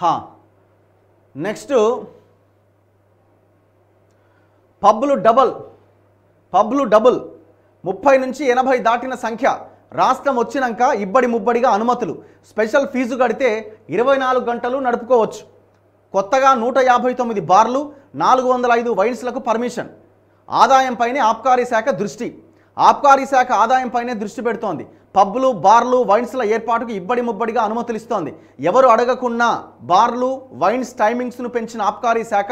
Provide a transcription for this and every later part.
హా నెక్స్ట్ పబ్బులు double పబ్లు double ముప్పై నుంచి ఎనభై దాటిన సంఖ్య రాష్ట్రం వచ్చినాక ఇబ్బడి ముబ్బడిగా అనుమతులు స్పెషల్ ఫీజు కడితే ఇరవై నాలుగు గంటలు నడుపుకోవచ్చు కొత్తగా నూట యాభై తొమ్మిది బార్లు నాలుగు వందల ఐదు వైన్స్లకు పర్మిషన్ ఆదాయంపైనే ఆబ్కారీ శాఖ దృష్టి ఆబ్కారీ శాఖ ఆదాయంపైనే దృష్టి పెడుతోంది పబ్బులు బార్లు వైన్స్ల ఏర్పాటుకు ఇబ్బడి ముబ్బడిగా అనుమతులు ఇస్తోంది ఎవరు అడగకున్నా బార్లు వైన్స్ టైమింగ్స్ను పెంచిన ఆబ్కారీ శాఖ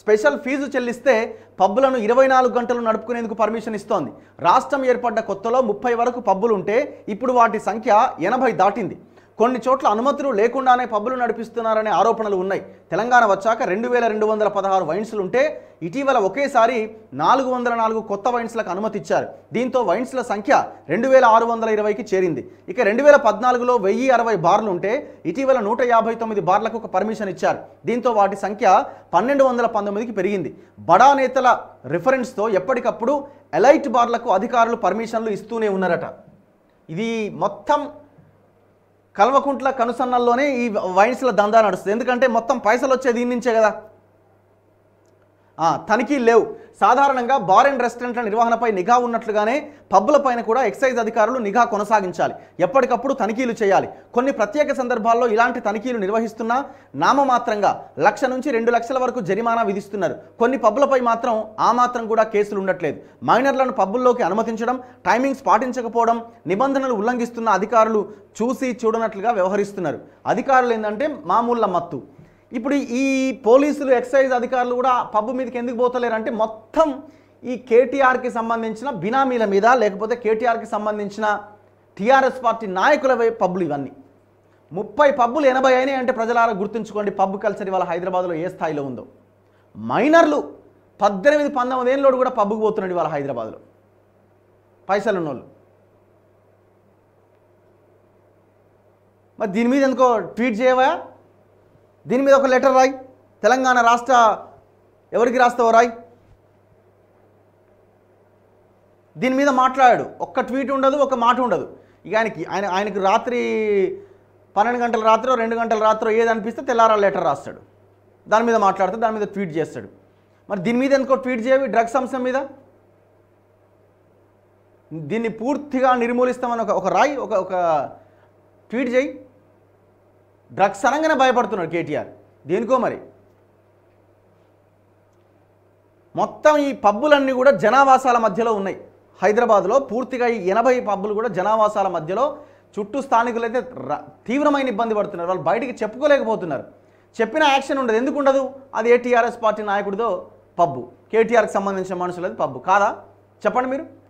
స్పెషల్ ఫీజు చెల్లిస్తే పబ్బులను ఇరవై నాలుగు గంటలు నడుపుకునేందుకు పర్మిషన్ ఇస్తోంది రాష్ట్రం ఏర్పడ్డ కొత్తలో ముప్పై వరకు పబ్బులుంటే ఇప్పుడు వాటి సంఖ్య ఎనభై దాటింది కొన్ని చోట్ల అనుమతులు లేకుండానే పబ్బులు నడిపిస్తున్నారనే ఆరోపణలు ఉన్నాయి తెలంగాణ వచ్చాక రెండు వేల రెండు వందల పదహారు వైన్స్లు ఉంటే ఇటీవల ఒకేసారి నాలుగు వందల నాలుగు కొత్త వైన్స్లకు అనుమతి ఇచ్చారు దీంతో వైన్స్ల సంఖ్య రెండు వేల ఆరు వందల ఇరవైకి చేరింది ఇక రెండు వేల పద్నాలుగులో వెయ్యి అరవై బార్లు ఉంటే ఇటీవల నూట యాభై తొమ్మిది బార్లకు ఒక పర్మిషన్ ఇచ్చారు దీంతో వాటి సంఖ్య పన్నెండు వందల పంతొమ్మిదికి పెరిగింది బడా నేతల రిఫరెన్స్తో ఎప్పటికప్పుడు ఎలైట్ బార్లకు అధికారులు పర్మిషన్లు ఇస్తూనే ఉన్నారట ఇది మొత్తం కల్వకుంట్ల కనుసన్నల్లోనే ఈ వైన్స్ల దందా నడుస్తుంది ఎందుకంటే మొత్తం పైసలు వచ్చే దీని నుంచే కదా తనిఖీ లేవు సాధారణంగా బార్ అండ్ రెస్టారెంట్ల నిర్వహణపై నిఘా ఉన్నట్లుగానే పబ్బులపైన కూడా ఎక్సైజ్ అధికారులు నిఘా కొనసాగించాలి ఎప్పటికప్పుడు తనిఖీలు చేయాలి కొన్ని ప్రత్యేక సందర్భాల్లో ఇలాంటి తనిఖీలు నిర్వహిస్తున్నా నామమాత్రంగా లక్ష నుంచి రెండు లక్షల వరకు జరిమానా విధిస్తున్నారు కొన్ని పబ్బులపై మాత్రం ఆ మాత్రం కూడా కేసులు ఉండట్లేదు మైనర్లను పబ్బుల్లోకి అనుమతించడం టైమింగ్స్ పాటించకపోవడం నిబంధనలు ఉల్లంఘిస్తున్న అధికారులు చూసి చూడనట్లుగా వ్యవహరిస్తున్నారు అధికారులు ఏంటంటే మామూళ్ళ మత్తు ఇప్పుడు ఈ పోలీసులు ఎక్సైజ్ అధికారులు కూడా పబ్బు మీదకి ఎందుకు పోతలేరు అంటే మొత్తం ఈ కేటీఆర్కి సంబంధించిన బినామీల మీద లేకపోతే కేటీఆర్కి సంబంధించిన టీఆర్ఎస్ పార్టీ నాయకుల పబ్బులు ఇవన్నీ ముప్పై పబ్బులు ఎనభై అయినాయి అంటే ప్రజలారా గుర్తుంచుకోండి పబ్ కల్చర్ ఇవాళ హైదరాబాద్లో ఏ స్థాయిలో ఉందో మైనర్లు పద్దెనిమిది పంతొమ్మిది ఏళ్ళు కూడా పబ్బుకు పోతున్నాడు ఇవాళ హైదరాబాద్లో పైసలు ఉన్నోళ్ళు మరి దీని మీద ఎందుకో ట్వీట్ చేయవా దీని మీద ఒక లెటర్ రాయి తెలంగాణ రాష్ట్ర ఎవరికి రాస్తావు రాయి దీని మీద మాట్లాడాడు ఒక్క ట్వీట్ ఉండదు ఒక మాట ఉండదు ఇక ఆయనకి ఆయన ఆయనకు రాత్రి పన్నెండు గంటల రాత్రో రెండు గంటల రాత్రో ఏది అనిపిస్తే తెల్లారా లెటర్ రాస్తాడు దాని మీద మాట్లాడుతూ దాని మీద ట్వీట్ చేస్తాడు మరి దీని మీద ఎందుకో ట్వీట్ చేయవి డ్రగ్స్ అంశం మీద దీన్ని పూర్తిగా నిర్మూలిస్తామని ఒక ఒక రాయి ఒక ఒక ట్వీట్ చేయి డ్రగ్స్ అనగానే భయపడుతున్నాడు కేటీఆర్ దేనికో మరి మొత్తం ఈ పబ్బులన్నీ కూడా జనావాసాల మధ్యలో ఉన్నాయి హైదరాబాద్లో పూర్తిగా ఈ ఎనభై పబ్బులు కూడా జనావాసాల మధ్యలో చుట్టూ స్థానికులైతే తీవ్రమైన ఇబ్బంది పడుతున్నారు వాళ్ళు బయటికి చెప్పుకోలేకపోతున్నారు చెప్పిన యాక్షన్ ఉండదు ఎందుకు ఉండదు అది ఏ టీఆర్ఎస్ పార్టీ నాయకుడిదో పబ్బు కేటీఆర్కి సంబంధించిన మనుషులది పబ్బు కాదా చెప్పండి మీరు